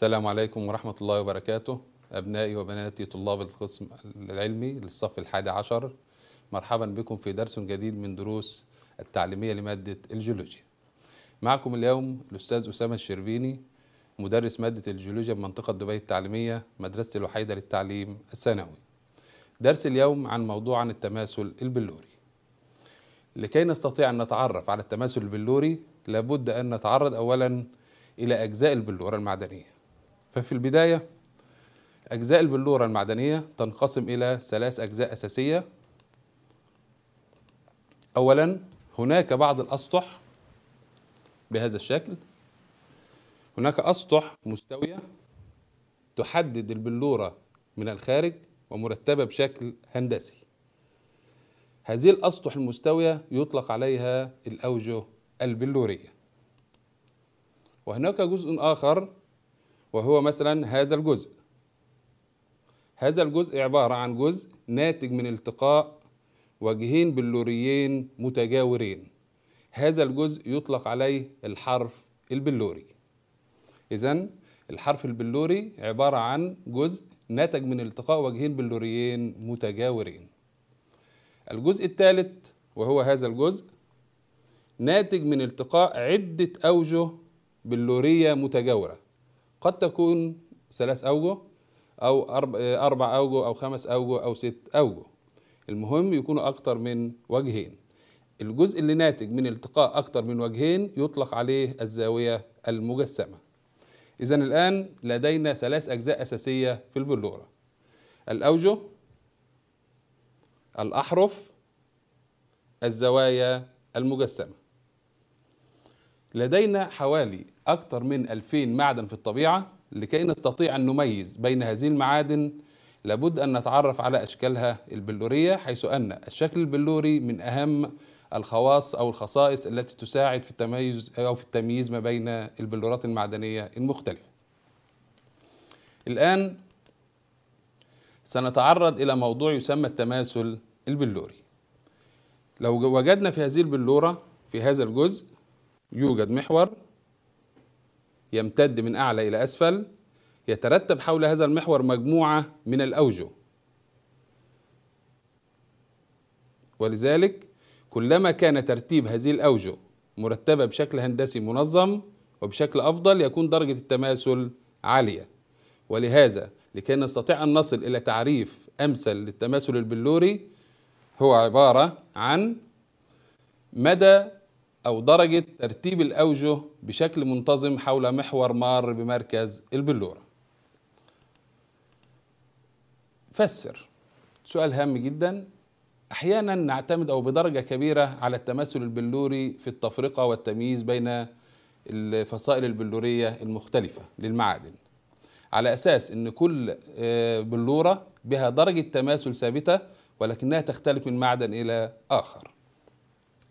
السلام عليكم ورحمة الله وبركاته أبنائي وبناتي طلاب القسم العلمي للصف الحادي عشر مرحبا بكم في درس جديد من دروس التعليمية لمادة الجيولوجيا معكم اليوم الأستاذ أسامة الشربيني مدرس مادة الجيولوجيا بمنطقة دبي التعليمية مدرسة الوحيدة للتعليم الثانوي درس اليوم عن موضوع عن التماثل البلوري لكي نستطيع أن نتعرف على التماثل البلوري لابد أن نتعرض أولا إلى أجزاء البلورة المعدنية ففي البداية أجزاء البلورة المعدنية تنقسم إلى ثلاث أجزاء أساسية أولا هناك بعض الأسطح بهذا الشكل هناك أسطح مستوية تحدد البلورة من الخارج ومرتبة بشكل هندسي هذه الأسطح المستوية يطلق عليها الأوجه البلورية وهناك جزء آخر وهو مثلا هذا الجزء هذا الجزء عبارة عن جزء ناتج من التقاء وجهين بلوريين متجاورين هذا الجزء يطلق عليه الحرف البلوري إذا الحرف البلوري عبارة عن جزء ناتج من التقاء وجهين بلوريين متجاورين الجزء الثالث وهو هذا الجزء ناتج من التقاء عدة أوجه بلورية متجاورة قد تكون ثلاث أوجه أو أربع أوجه أو خمس أوجه أو ست أوجه المهم يكونوا أكتر من وجهين الجزء اللي ناتج من التقاء أكتر من وجهين يطلق عليه الزاوية المجسمة إذا الآن لدينا ثلاث أجزاء أساسية في البلورة الأوجه الأحرف الزوايا المجسمة لدينا حوالي أكثر من 2000 معدن في الطبيعة لكي نستطيع أن نميز بين هذه المعادن لابد أن نتعرف على أشكالها البلورية حيث أن الشكل البلوري من أهم الخواص أو الخصائص التي تساعد في التميز أو في التمييز ما بين البلورات المعدنية المختلفة. الآن سنتعرض إلى موضوع يسمى التماثل البلوري. لو وجدنا في هذه البلورة في هذا الجزء يوجد محور يمتد من أعلى إلى أسفل يترتب حول هذا المحور مجموعة من الأوجه ولذلك كلما كان ترتيب هذه الأوجه مرتبة بشكل هندسي منظم وبشكل أفضل يكون درجة التماثل عالية ولهذا لكي نستطيع أن نصل إلى تعريف أمثل للتماثل البلوري هو عبارة عن مدى أو درجة ترتيب الأوجه بشكل منتظم حول محور مار بمركز البلورة فسر سؤال هام جدا أحيانا نعتمد أو بدرجة كبيرة على التماثل البلوري في التفرقة والتمييز بين الفصائل البلورية المختلفة للمعادن على أساس أن كل آه، بلورة بها درجة تماثل ثابتة ولكنها تختلف من معدن إلى آخر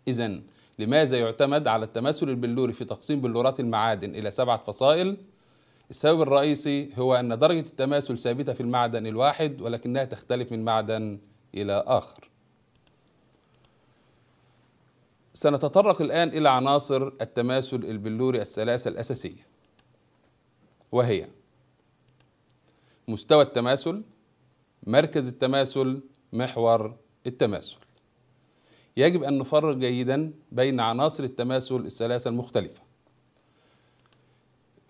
إذا لماذا يعتمد على التماثل البلوري في تقسيم بلورات المعادن إلى سبعة فصائل؟ السبب الرئيسي هو أن درجة التماثل ثابتة في المعدن الواحد ولكنها تختلف من معدن إلى آخر سنتطرق الآن إلى عناصر التماثل البلوري الثلاثة الأساسية وهي مستوى التماثل مركز التماثل محور التماثل يجب أن نفرق جيدا بين عناصر التماثل الثلاثة المختلفة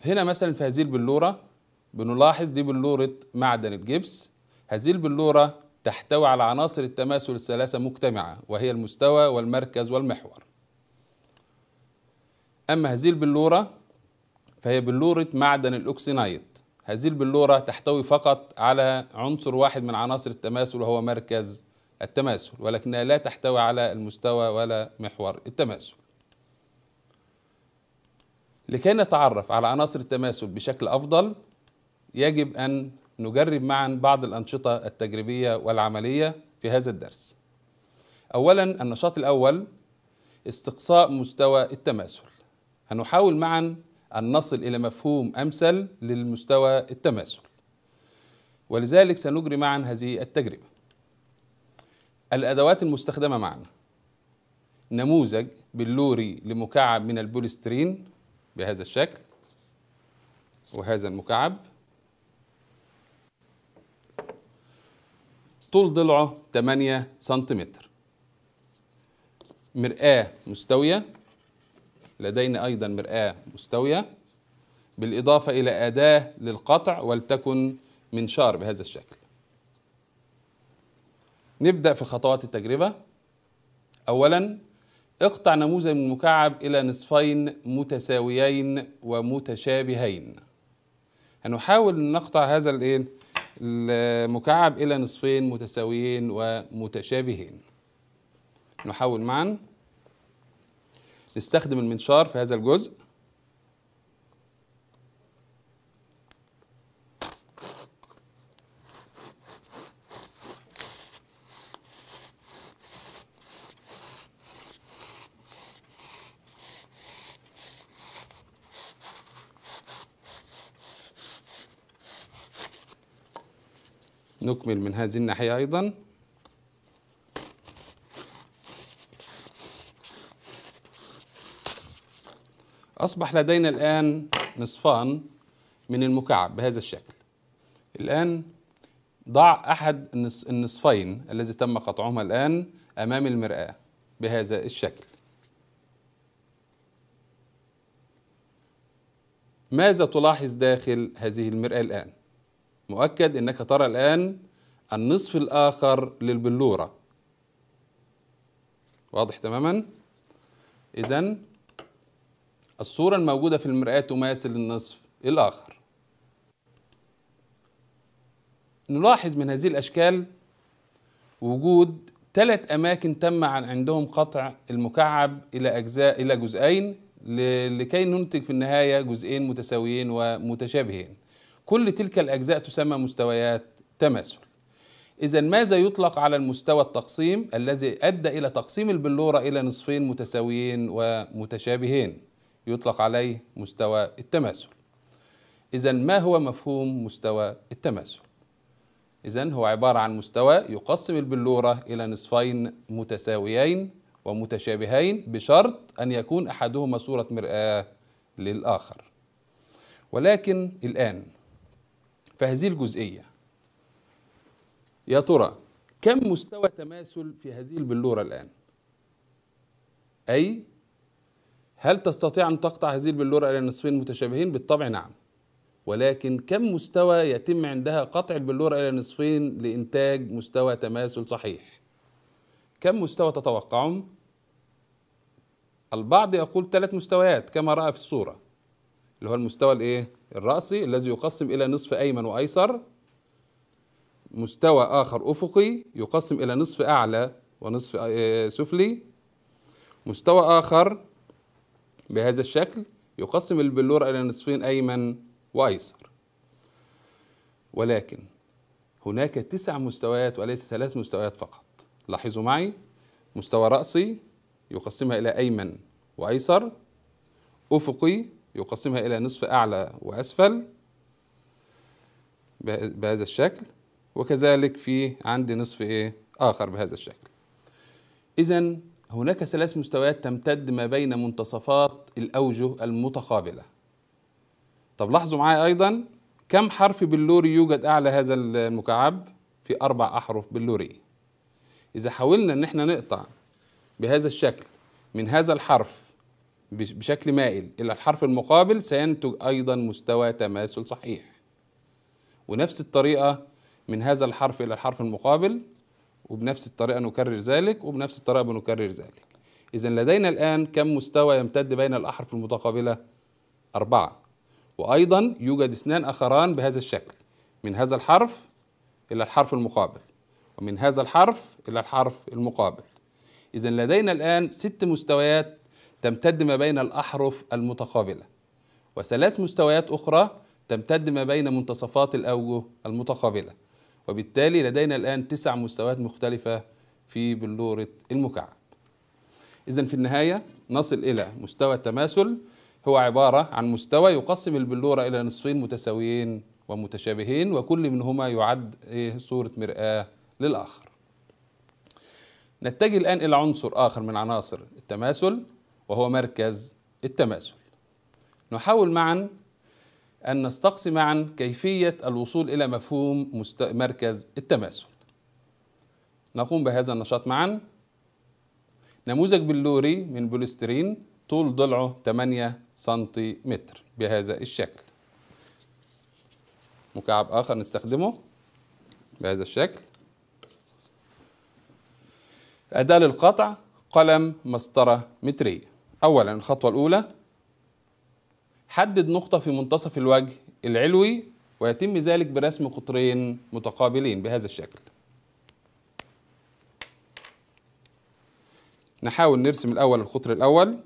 هنا مثلا في هذه البلورة بنلاحظ دي بلورة معدن الجبس هذه البلورة تحتوي على عناصر التماثل الثلاثة مجتمعة وهي المستوى والمركز والمحور أما هذه البلورة فهي بلورة معدن الأوكسينايت هذه البلورة تحتوي فقط على عنصر واحد من عناصر التماثل وهو مركز التماثل ولكنها لا تحتوي على المستوى ولا محور التماثل لكي نتعرف على عناصر التماثل بشكل أفضل يجب أن نجرب معا بعض الأنشطة التجريبية والعملية في هذا الدرس أولا النشاط الأول استقصاء مستوى التماثل هنحاول معا أن نصل إلى مفهوم أمثل للمستوى التماثل ولذلك سنجري معا هذه التجربة الأدوات المستخدمة معنا نموذج بلوري لمكعب من البوليسترين بهذا الشكل وهذا المكعب طول ضلعه 8 سنتيمتر مرآة مستوية لدينا أيضا مرآة مستوية بالإضافة إلى أداة للقطع ولتكن منشار بهذا الشكل نبدأ في خطوات التجربة أولا اقطع نموذج المكعب إلى نصفين متساويين ومتشابهين هنحاول أن نقطع هذا الايه المكعب إلى نصفين متساويين ومتشابهين نحاول معا نستخدم المنشار في هذا الجزء نكمل من هذه الناحية أيضا أصبح لدينا الآن نصفان من المكعب بهذا الشكل الآن ضع أحد النصفين الذي تم قطعهما الآن أمام المرآة بهذا الشكل ماذا تلاحظ داخل هذه المرآة الآن؟ مؤكد أنك ترى الآن النصف الآخر للبلورة واضح تماما إذا الصورة الموجودة في المرآة تماثل النصف الآخر نلاحظ من هذه الأشكال وجود ثلاث أماكن تم عن عندهم قطع المكعب إلى أجزاء إلى جزئين لكي ننتج في النهاية جزئين متساويين ومتشابهين كل تلك الأجزاء تسمى مستويات تماثل إذا ماذا يطلق على المستوى التقسيم الذي أدى إلى تقسيم البلورة إلى نصفين متساويين ومتشابهين يطلق عليه مستوى التماثل إذا ما هو مفهوم مستوى التماثل؟ إذا هو عبارة عن مستوى يقسم البلورة إلى نصفين متساويين ومتشابهين بشرط أن يكون أحدهما صورة مرآة للآخر ولكن الآن في هذه الجزئية يا ترى كم مستوى تماثل في هذه البلورة الآن أي هل تستطيع أن تقطع هذه البلورة إلى نصفين متشابهين بالطبع نعم ولكن كم مستوى يتم عندها قطع البلورة إلى نصفين لإنتاج مستوى تماثل صحيح كم مستوى تتوقعهم البعض يقول ثلاث مستويات كما رأى في الصورة اللي هو المستوى الإيه الرأسي الذي يقسم إلى نصف أيمن وأيسر مستوى آخر أفقي يقسم إلى نصف أعلى ونصف آه، سفلي مستوى آخر بهذا الشكل يقسم البلور إلى نصفين أيمن وأيسر ولكن هناك تسع مستويات وليس ثلاث مستويات فقط لاحظوا معي مستوى رأسي يقسمها إلى أيمن وأيسر أفقي يقسمها إلى نصف أعلى وأسفل بهذا الشكل وكذلك في عندي نصف إيه آخر بهذا الشكل إذا هناك ثلاث مستويات تمتد ما بين منتصفات الأوجه المتقابلة طب لاحظوا معايا أيضا كم حرف باللوري يوجد أعلى هذا المكعب في أربع أحرف باللوري إذا حاولنا إن احنا نقطع بهذا الشكل من هذا الحرف بشكل مائل إلى الحرف المقابل سينتج أيضا مستوى تماثل صحيح ونفس الطريقة من هذا الحرف إلى الحرف المقابل وبنفس الطريقة نكرر ذلك وبنفس الطريقة بنكرر ذلك إذا لدينا الآن كم مستوى يمتد بين الأحرف المتقابلة؟ أربعة وأيضا يوجد اثنان آخران بهذا الشكل من هذا الحرف إلى الحرف المقابل ومن هذا الحرف إلى الحرف المقابل إذا لدينا الآن ست مستويات تمتد ما بين الأحرف المتقابلة وثلاث مستويات أخرى تمتد ما بين منتصفات الأوجه المتقابلة وبالتالي لدينا الآن تسع مستويات مختلفة في بلورة المكعب إذا في النهاية نصل إلى مستوى التماثل هو عبارة عن مستوى يقسم البلورة إلى نصفين متساويين ومتشابهين وكل منهما يعد إيه، صورة مرآة للآخر نتجه الآن إلى عنصر آخر من عناصر التماثل وهو مركز التماثل نحاول معا أن نستقصي معا كيفية الوصول إلى مفهوم مركز التماثل نقوم بهذا النشاط معا نموذج بلوري من بوليسترين طول ضلعه 8 سنتيمتر بهذا الشكل مكعب آخر نستخدمه بهذا الشكل أداة للقطع قلم مسطرة مترية أولا الخطوة الأولى حدد نقطة في منتصف الوجه العلوي ويتم ذلك برسم قطرين متقابلين بهذا الشكل نحاول نرسم الأول القطر الأول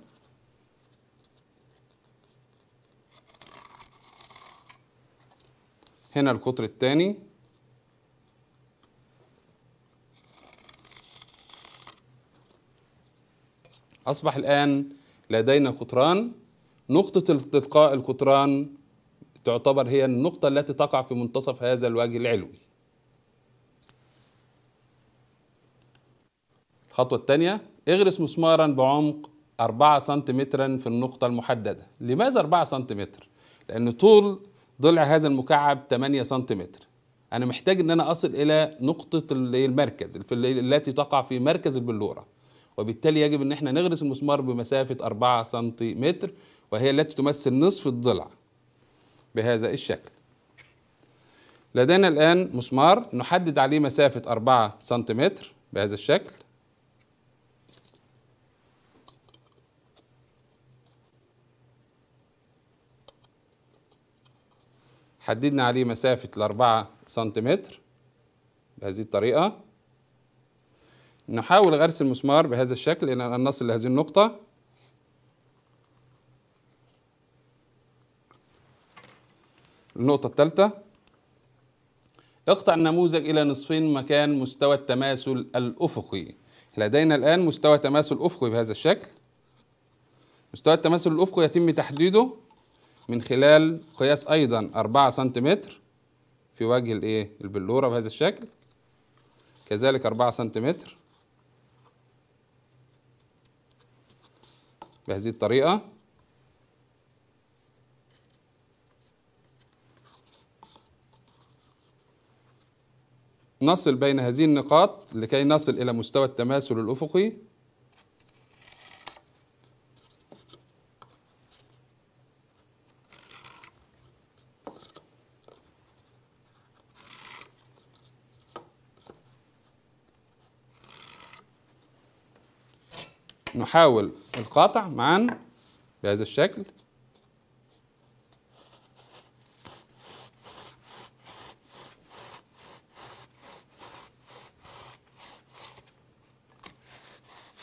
هنا القطر الثاني أصبح الآن لدينا قطران نقطة التقاء القطران تعتبر هي النقطة التي تقع في منتصف هذا الوجه العلوي الخطوة الثانية اغرس مسمارا بعمق 4 سنتيمترا في النقطة المحددة لماذا 4 سنتيمتر؟ لأن طول ضلع هذا المكعب 8 سنتيمتر أنا محتاج أن أنا أصل إلى نقطة المركز التي تقع في مركز البلورة وبالتالي يجب ان احنا نغرس المسمار بمسافه 4 سنتيمتر وهي التي تمثل نصف الضلع بهذا الشكل لدينا الآن مسمار نحدد عليه مسافة 4 سنتيمتر بهذا الشكل حددنا عليه مسافة الأربعة سنتيمتر بهذه الطريقة نحاول غرس المسمار بهذا الشكل إلى أن نصل لهذه النقطة النقطة الثالثة اقطع النموذج إلى نصفين مكان مستوى التماثل الأفقي لدينا الآن مستوى تماثل أفقي بهذا الشكل مستوى التماثل الأفقي يتم تحديده من خلال قياس أيضا 4 سنتيمتر في وجه الإيه البلورة بهذا الشكل كذلك 4 سنتيمتر بهذه الطريقة نصل بين هذه النقاط لكي نصل إلى مستوى التماثل الأفقي نحاول القطع معا بهذا الشكل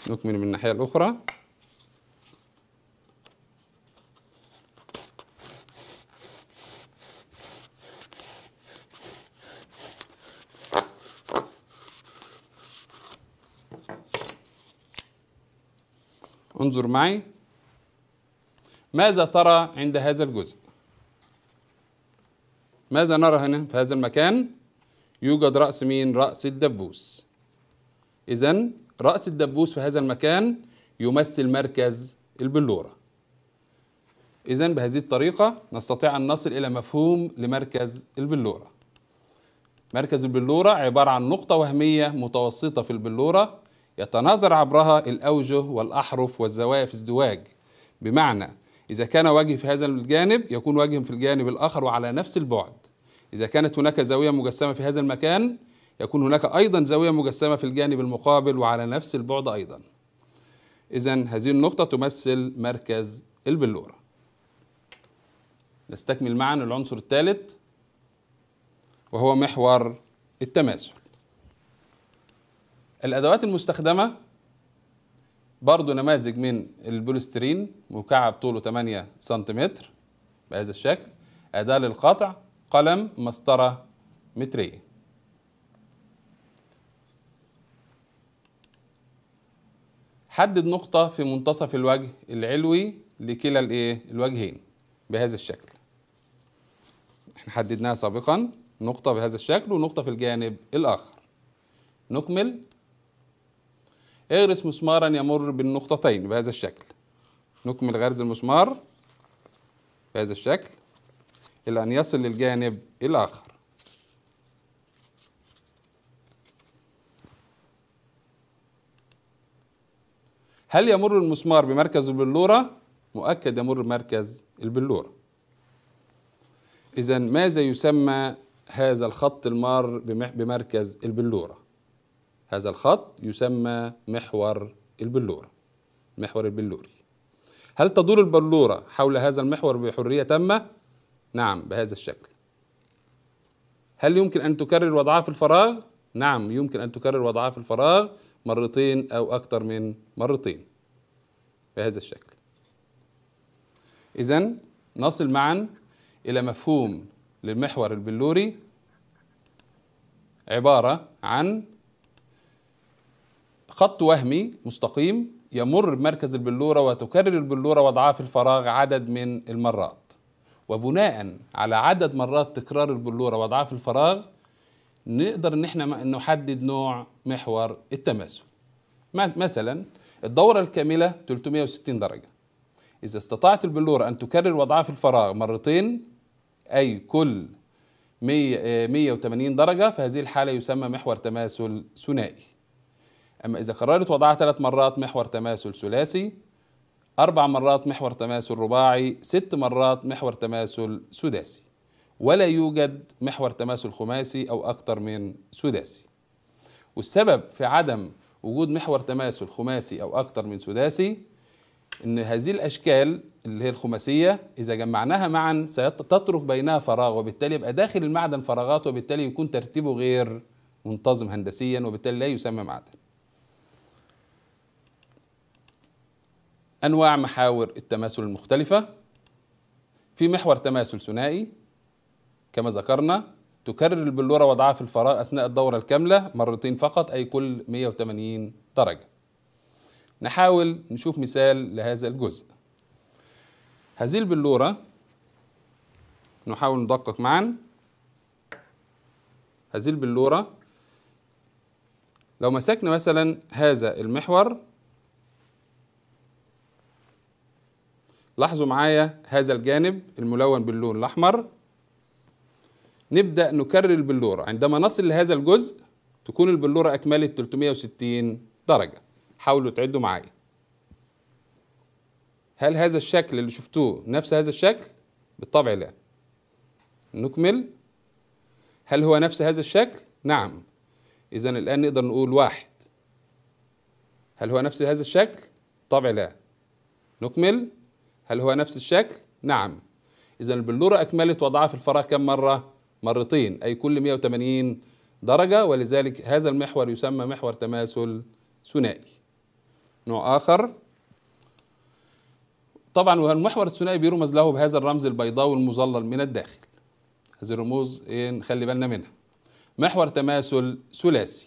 نكمل من الناحية الأخرى انظر معي ماذا ترى عند هذا الجزء ماذا نرى هنا في هذا المكان يوجد رأس مين رأس الدبوس إذا رأس الدبوس في هذا المكان يمثل مركز البلورة إذا بهذه الطريقة نستطيع أن نصل إلى مفهوم لمركز البلورة مركز البلورة عبارة عن نقطة وهمية متوسطة في البلورة يتناظر عبرها الأوجه والأحرف والزوايا في ازدواج بمعنى إذا كان وجه في هذا الجانب يكون وجه في الجانب الآخر وعلى نفس البعد إذا كانت هناك زاوية مجسمة في هذا المكان يكون هناك أيضا زاوية مجسمة في الجانب المقابل وعلى نفس البعد أيضا إذا هذه النقطة تمثل مركز البلورة نستكمل معا العنصر الثالث وهو محور التماثل الادوات المستخدمه برضو نماذج من البوليسترين مكعب طوله 8 سنتيمتر بهذا الشكل اداه للقطع قلم مسطره متريه حدد نقطة في منتصف الوجه العلوي لكلا الايه؟ الوجهين بهذا الشكل. احنا حددناها سابقا نقطة بهذا الشكل ونقطة في الجانب الآخر. نكمل اغرس مسمارا يمر بالنقطتين بهذا الشكل نكمل غرز المسمار بهذا الشكل إلى أن يصل للجانب الآخر هل يمر المسمار بمركز البلورة؟ مؤكد يمر بمركز البلورة إذا ماذا يسمى هذا الخط المار بمركز البلورة؟ هذا الخط يسمى محور البلورة محور البلوري هل تدور البلورة حول هذا المحور بحرية تامة؟ نعم بهذا الشكل هل يمكن أن تكرر وضعها في الفراغ؟ نعم يمكن أن تكرر وضعها في الفراغ مرتين أو أكثر من مرتين بهذا الشكل إذا نصل معا إلى مفهوم للمحور البلوري عبارة عن خط وهمي مستقيم يمر بمركز البلورة وتكرر البلورة وضعها في الفراغ عدد من المرات وبناء على عدد مرات تكرار البلورة وضعها في الفراغ نقدر ان احنا نحدد نوع محور التماثل مثلا الدورة الكاملة 360 درجة إذا استطاعت البلورة أن تكرر وضعها في الفراغ مرتين أي كل 180 آه، درجة فهذه الحالة يسمى محور تماثل ثنائي أما إذا قررت وضعها ثلاث مرات محور تماثل ثلاثي أربع مرات محور تماثل رباعي ست مرات محور تماثل سداسي ولا يوجد محور تماثل خماسي أو أكثر من سداسي والسبب في عدم وجود محور تماثل خماسي أو أكثر من سداسي إن هذه الأشكال اللي هي الخماسية إذا جمعناها معا ستترك بينها فراغ وبالتالي يبقى داخل المعدن فراغات وبالتالي يكون ترتيبه غير منتظم هندسيا وبالتالي لا يسمى معدن أنواع محاور التماثل المختلفة في محور تماثل ثنائي كما ذكرنا تكرر البلورة وضعها في الفراغ أثناء الدورة الكاملة مرتين فقط أي كل 180 درجة نحاول نشوف مثال لهذا الجزء هذه البلورة نحاول ندقق معا هذه البلورة لو مسكنا مثلا هذا المحور لاحظوا معايا هذا الجانب الملون باللون الأحمر نبدأ نكرر البلورة عندما نصل لهذا الجزء تكون البلورة أكملت 360 درجة حاولوا تعدوا معايا هل هذا الشكل اللي شفتوه نفس هذا الشكل؟ بالطبع لا نكمل هل هو نفس هذا الشكل؟ نعم إذا الآن نقدر نقول واحد هل هو نفس هذا الشكل؟ طبع لا نكمل هل هو نفس الشكل؟ نعم إذا البلورة أكملت وضعها في الفراغ كم مرة؟ مرتين أي كل 180 درجة ولذلك هذا المحور يسمى محور تماثل ثنائي نوع آخر طبعا والمحور الثنائي بيرمز له بهذا الرمز البيضاوي المظلل من الداخل هذه الرموز إيه نخلي بالنا منها محور تماثل ثلاثي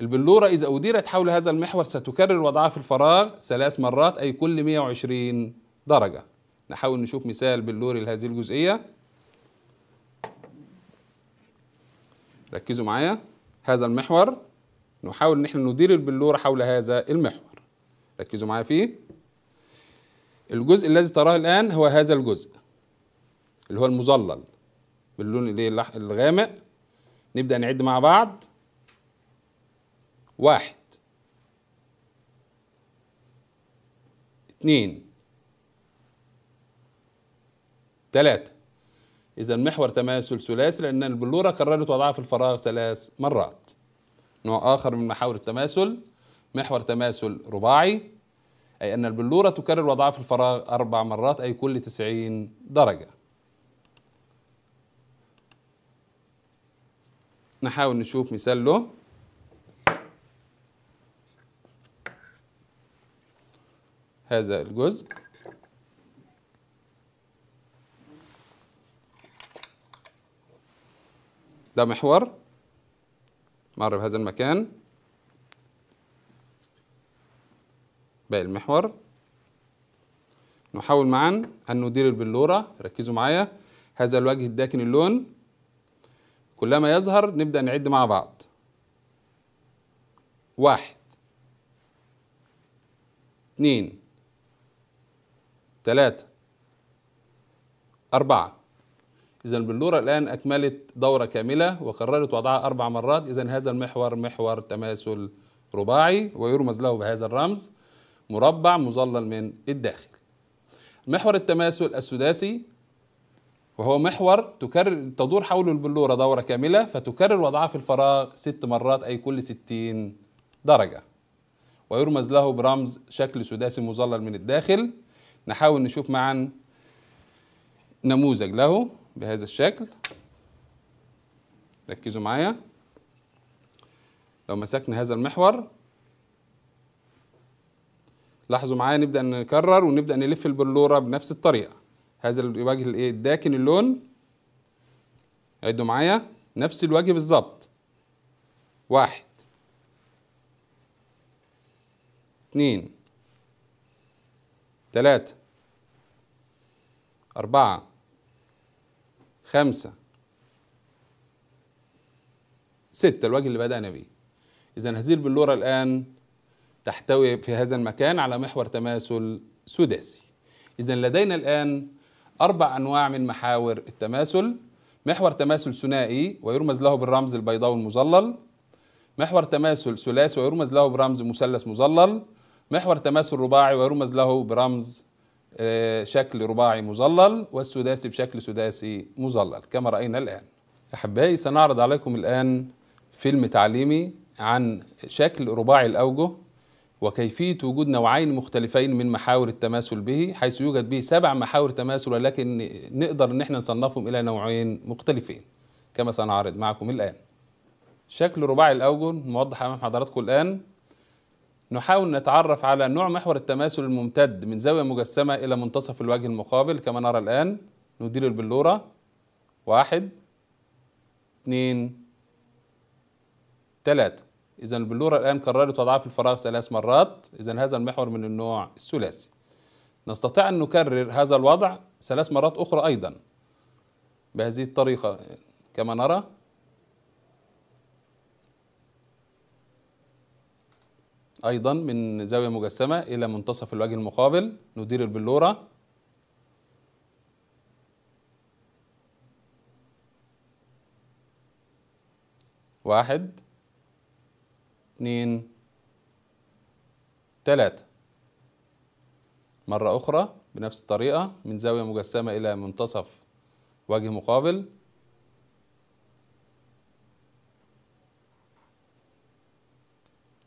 البلورة إذا أديرت حول هذا المحور ستكرر وضعها في الفراغ ثلاث مرات أي كل 120 درجة نحاول نشوف مثال باللوري لهذه الجزئية ركزوا معايا هذا المحور نحاول ان احنا ندير البلور حول هذا المحور ركزوا معايا فيه الجزء الذي تراه الان هو هذا الجزء اللي هو المظلل باللون الغامق نبدا نعد مع بعض واحد اتنين ثلاثة إذا محور تماثل ثلاثي لأن البلورة كررت وضعها في الفراغ ثلاث مرات نوع آخر من محاور التماثل محور تماثل رباعي أي أن البلورة تكرر وضعها في الفراغ أربع مرات أي كل 90 درجة نحاول نشوف مثال له هذا الجزء ده محور مر بهذا المكان باقي المحور نحاول معا أن ندير البلورة ركزوا معايا هذا الوجه الداكن اللون كلما يظهر نبدأ نعد مع بعض واحد اتنين تلاتة أربعة إذا البلورة الآن أكملت دورة كاملة وكررت وضعها أربع مرات إذا هذا المحور محور تماثل رباعي ويرمز له بهذا الرمز مربع مظلل من الداخل محور التماثل السداسي وهو محور تكرر تدور حوله البلورة دورة كاملة فتكرر وضعها في الفراغ ست مرات أي كل ستين درجة ويرمز له برمز شكل سداسي مظلل من الداخل نحاول نشوف معا نموذج له بهذا الشكل ركزوا معايا لو مسكنا هذا المحور لاحظوا معايا نبدأ نكرر ونبدأ نلف البلورة بنفس الطريقة هذا الوجه الايه الداكن اللون عدوا معايا نفس الوجه بالظبط واحد اتنين تلاتة أربعة خمسة ستة الوجه اللي بدأنا به إذا هذه البلورة الآن تحتوي في هذا المكان على محور تماثل سداسي إذا لدينا الآن أربع أنواع من محاور التماثل محور تماثل ثنائي ويرمز له بالرمز البيضاوي المظلل محور تماثل ثلاثي ويرمز له برمز مثلث مظلل محور تماثل رباعي ويرمز له برمز آه، شكل رباعي مظلل والسداسي بشكل سداسي مظلل كما رأينا الآن أحبائي سنعرض عليكم الآن فيلم تعليمي عن شكل رباعي الأوجه وكيفية وجود نوعين مختلفين من محاور التماثل به حيث يوجد به سبع محاور تماثل ولكن نقدر ان احنا نصنفهم الى نوعين مختلفين كما سنعرض معكم الان شكل رباعي الاوجه موضح امام حضراتكم الان نحاول نتعرف على نوع محور التماثل الممتد من زاوية مجسمة إلى منتصف الوجه المقابل كما نرى الآن ندير البلورة واحد اثنين ثلاثة إذا البلورة الآن كررت وضعها في الفراغ ثلاث مرات إذا هذا المحور من النوع الثلاثي نستطيع أن نكرر هذا الوضع ثلاث مرات أخرى أيضا بهذه الطريقة كما نرى أيضا من زاوية مجسمة إلى منتصف الوجه المقابل ندير البلورة واحد اثنين ثلاثة مرة أخرى بنفس الطريقة من زاوية مجسمة إلى منتصف وجه مقابل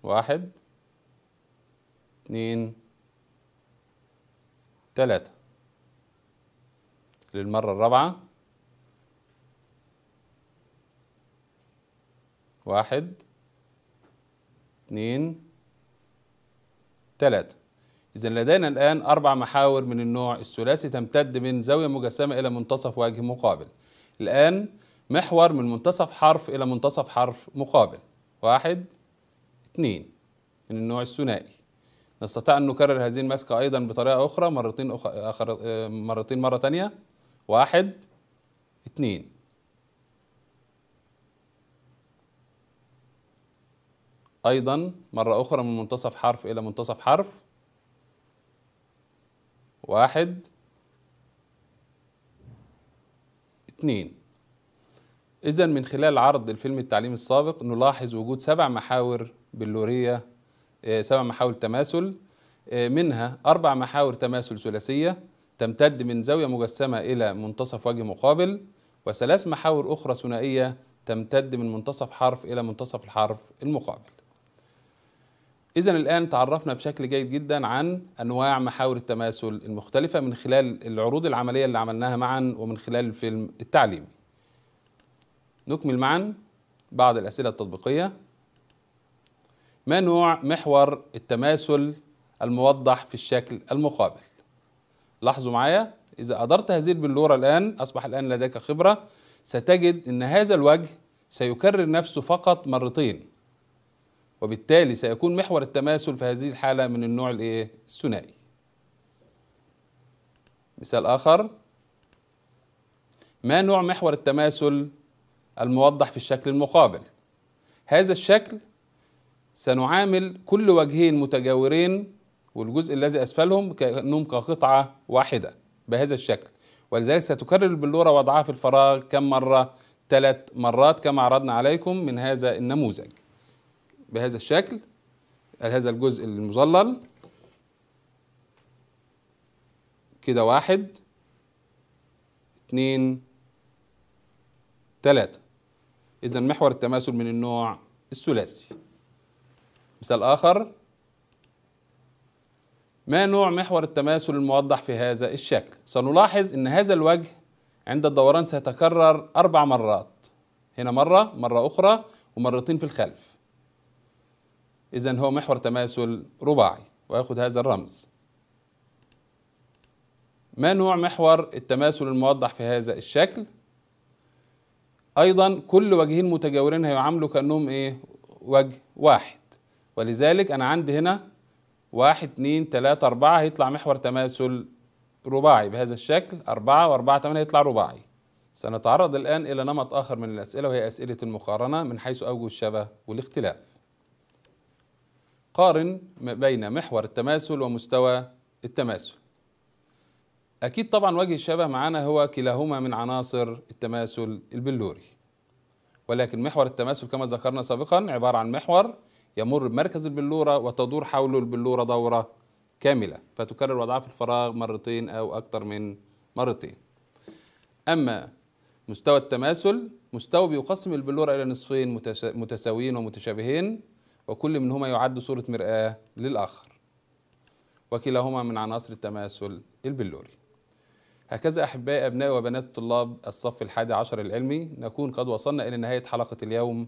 واحد اثنين ثلاثة للمرة الرابعة واحد اثنين ثلاثة إذا لدينا الآن أربع محاور من النوع الثلاثي تمتد من زاوية مجسمة إلى منتصف وجه مقابل الآن محور من منتصف حرف إلى منتصف حرف مقابل واحد اثنين من النوع الثنائي نستطيع أن نكرر هذه المسكة أيضا بطريقة أخرى مرتين أخ... أخر... آه، مرتين مرة تانية واحد اثنين أيضا مرة أخرى من منتصف حرف إلى منتصف حرف واحد اثنين إذا من خلال عرض الفيلم التعليمي السابق نلاحظ وجود سبع محاور بلورية آه، سبع محاور تماثل آه، منها أربع محاور تماثل ثلاثية تمتد من زاوية مجسمة إلى منتصف وجه مقابل وثلاث محاور أخرى ثنائية تمتد من منتصف حرف إلى منتصف الحرف المقابل إذا الآن تعرفنا بشكل جيد جدا عن أنواع محاور التماثل المختلفة من خلال العروض العملية اللي عملناها معا ومن خلال الفيلم التعليمي نكمل معا بعض الأسئلة التطبيقية ما نوع محور التماثل الموضح في الشكل المقابل لاحظوا معايا إذا أدرت هذه البلورة الآن أصبح الآن لديك خبرة ستجد أن هذا الوجه سيكرر نفسه فقط مرتين وبالتالي سيكون محور التماثل في هذه الحالة من النوع الإيه؟ الثنائي مثال آخر ما نوع محور التماثل الموضح في الشكل المقابل هذا الشكل سنعامل كل وجهين متجاورين والجزء الذي أسفلهم كأنهم كقطعة واحدة بهذا الشكل ولذلك ستكرر البلورة وضعها في الفراغ كم مرة ثلاث مرات كما عرضنا عليكم من هذا النموذج بهذا الشكل هذا الجزء المظلل كده واحد اثنين ثلاثة إذا محور التماثل من النوع الثلاثي مثال آخر ما نوع محور التماثل الموضح في هذا الشكل؟ سنلاحظ أن هذا الوجه عند الدوران سيتكرر أربع مرات هنا مرة مرة أخرى ومرتين في الخلف إذا هو محور تماثل رباعي ويأخذ هذا الرمز ما نوع محور التماثل الموضح في هذا الشكل؟ أيضا كل وجهين متجاورين هيعاملوا كأنهم إيه؟ وجه واحد ولذلك أنا عندي هنا واحد اتنين تلاتة أربعة هيطلع محور تماثل رباعي بهذا الشكل أربعة وأربعة تمانية هيطلع رباعي سنتعرض الآن إلى نمط آخر من الأسئلة وهي أسئلة المقارنة من حيث أوجه الشبه والاختلاف قارن بين محور التماثل ومستوى التماثل أكيد طبعا وجه الشبه معانا هو كلاهما من عناصر التماثل البلوري ولكن محور التماثل كما ذكرنا سابقا عبارة عن محور يمر بمركز البلورة وتدور حوله البلورة دورة كاملة فتكرر أضعاف الفراغ مرتين أو أكثر من مرتين أما مستوى التماثل مستوى بيقسم البلورة إلى نصفين متساويين ومتشابهين وكل منهما يعد صورة مرآة للآخر وكلاهما من عناصر التماثل البلوري هكذا أحبائي أبناء وبنات طلاب الصف الحادي عشر العلمي نكون قد وصلنا إلى نهاية حلقة اليوم